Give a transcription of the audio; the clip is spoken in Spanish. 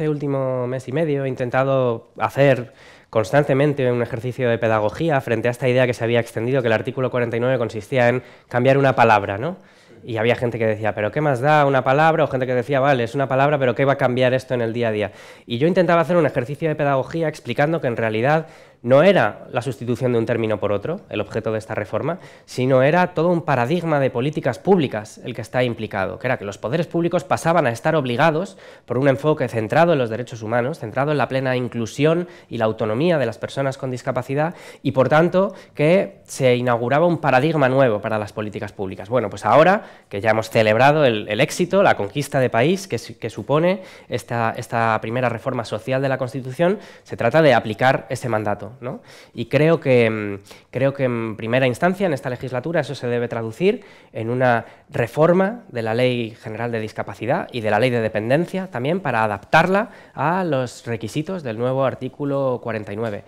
Este último mes y medio he intentado hacer constantemente un ejercicio de pedagogía frente a esta idea que se había extendido, que el artículo 49 consistía en cambiar una palabra, ¿no? Y había gente que decía, pero ¿qué más da una palabra? O gente que decía, vale, es una palabra, pero ¿qué va a cambiar esto en el día a día? Y yo intentaba hacer un ejercicio de pedagogía explicando que en realidad no era la sustitución de un término por otro, el objeto de esta reforma, sino era todo un paradigma de políticas públicas el que está implicado, que era que los poderes públicos pasaban a estar obligados por un enfoque centrado en los derechos humanos, centrado en la plena inclusión y la autonomía de las personas con discapacidad, y por tanto que se inauguraba un paradigma nuevo para las políticas públicas. Bueno, pues ahora que ya hemos celebrado el, éxito, la conquista de país que, supone esta, primera reforma social de la Constitución, se trata de aplicar ese mandato. Y creo que, mm, creo que en primera instancia, en esta legislatura, eso se debe traducir en una reforma de la Ley General de Discapacidad y de la Ley de Dependencia también para adaptarla a los requisitos del nuevo artículo 49.